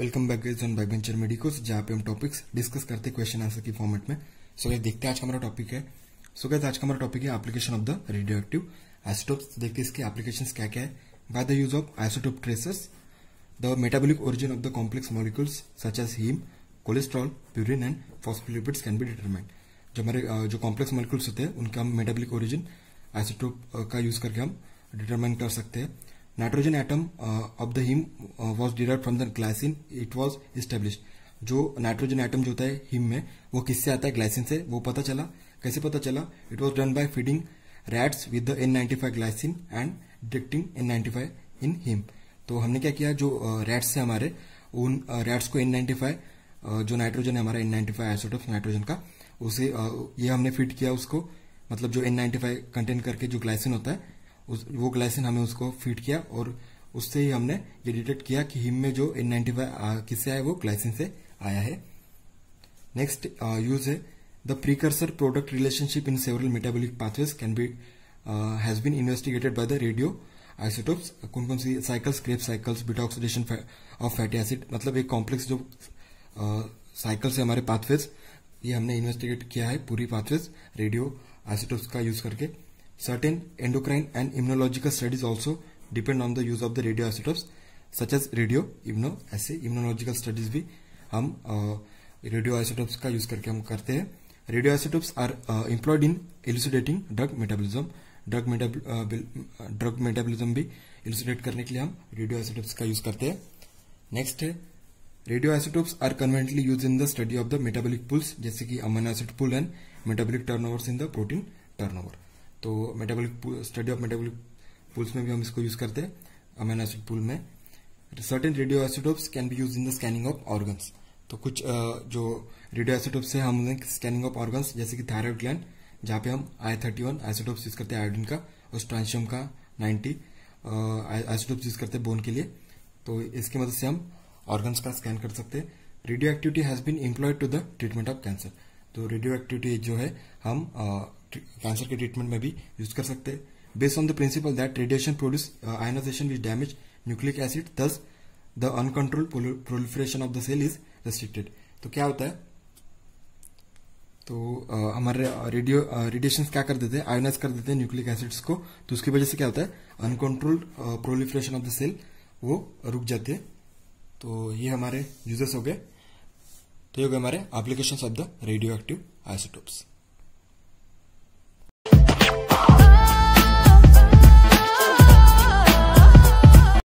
welcome back guys on bi venture medicos जहाँ पे हम टॉपिक्स डिस्कस करते क्वेश्चन आंसर की फॉर्मेट में सो so, गैस देखते हैं आज का हमारा टॉपिक है सो so, गैस आज का हमारा टॉपिक है application of the radio active isotopes देखते हैं इसके एप्लीकेशन क्या क्या है by the use of isotope traces the metabolic origin of the complex molecules such as heme cholesterol purine and phospholipids can be determined जो हमारे जो कॉम्प्लेक्स मॉलिक्यूल्स होते हैं उनका हम मेटाबॉलिक ओरिजिन आइसोटोप का यूज करके हम डिटरमाइन कर सकते हैं nitrogen atom of the heme was derive from the glycine it was establish जो नाइट्रोजन एटम जो होता है हिम में वो किससे आता है ग्लाइसिन से वो पता चला कैसे पता चला it was done by feeding rats with the N ninety five glycine and detecting N ninety five in heme तो हमने क्या किया जो रैट्स uh, है हमारे उन रैट्स uh, को एन नाइन्टी फाइव जो नाइट्रोजन है हमारा N ninety five isotope nitrogen का उसे uh, ये हमने फिट किया उसको मतलब जो एन नाइन्टी फाइव कंटेन करके जो ग्लाइसिन होता है उस वो ग्लाइसिन हमें उसको फीड किया और उससे ही हमने ये डिटेक्ट किया कि हिम में जो एन नाइन्टी फाइव किससे आया वो ग्लाइसिन से आया है नेक्स्ट यूज है the precursor product relationship in several metabolic pathways can be has been investigated by the radio isotopes कौन कौन सी cycles Krebs cycles beta oxidation of fatty acid मतलब एक कॉम्प्लेक्स जो साइकिल्स है हमारे पाथवेज ये हमने इन्वेस्टिगेट किया है पूरी पाथवेज रेडियो आइसोटोप्स का यूज करके Certain endocrine and immunological studies also depend on the use of the radioisotopes such as radio immuno ऐसे immunological studies भी हम रेडियो आइसोटोप्स का use करके हम करते हैं radio isotopes are employed in elucidating drug metabolism drug drug metabolism भी elucidate करने के लिए हम रेडियो आइसोटोप्स का यूज करते हैं नेक्स्ट है radio isotopes are conventionally use in the study of the metabolic pools जैसे कि amino acid pool and metabolic turn over in the protein turn over तो metabolic study of metabolic pools में भी हम इसको यूज करते हैं अमेनो एसिड पुल में certain radio isotopes can be use in the scanning of organs तो कुछ जो रेडियो एसिडोप्स है हम स्कैनिंग ऑफ ऑर्गन्स जैसे कि थायराइड ग्लैंड जहां पे हम I thirty one isotopes use करते हैं आयोडीन का और स्ट्रांशियम का नाइन्टी एसिडोप्स यूज करते हैं बोन के लिए तो इसकी मदद से हम ऑर्गन्स का स्कैन कर सकते हैं radio activity has been employed to the treatment of cancer तो रेडियो एक्टिविटी जो है हम कैंसर के ट्रीटमेंट में भी यूज कर सकते हैं based on the principle that radiation produce ionization which damage nucleic acid thus the uncontrolled proliferation of the cell is restricted तो क्या होता है तो आ, uh, हमारे रेडियो uh, रेडिएशन uh, क्या कर देते हैं आयोनाइज कर देते हैं न्यूक्लिक एसिड्स को तो उसकी वजह से क्या होता है uncontrolled proliferation of the cell वो रुक जाती है तो ये हमारे यूजर्स हो गए तो ये हो गए हमारे application of the radio active isotopes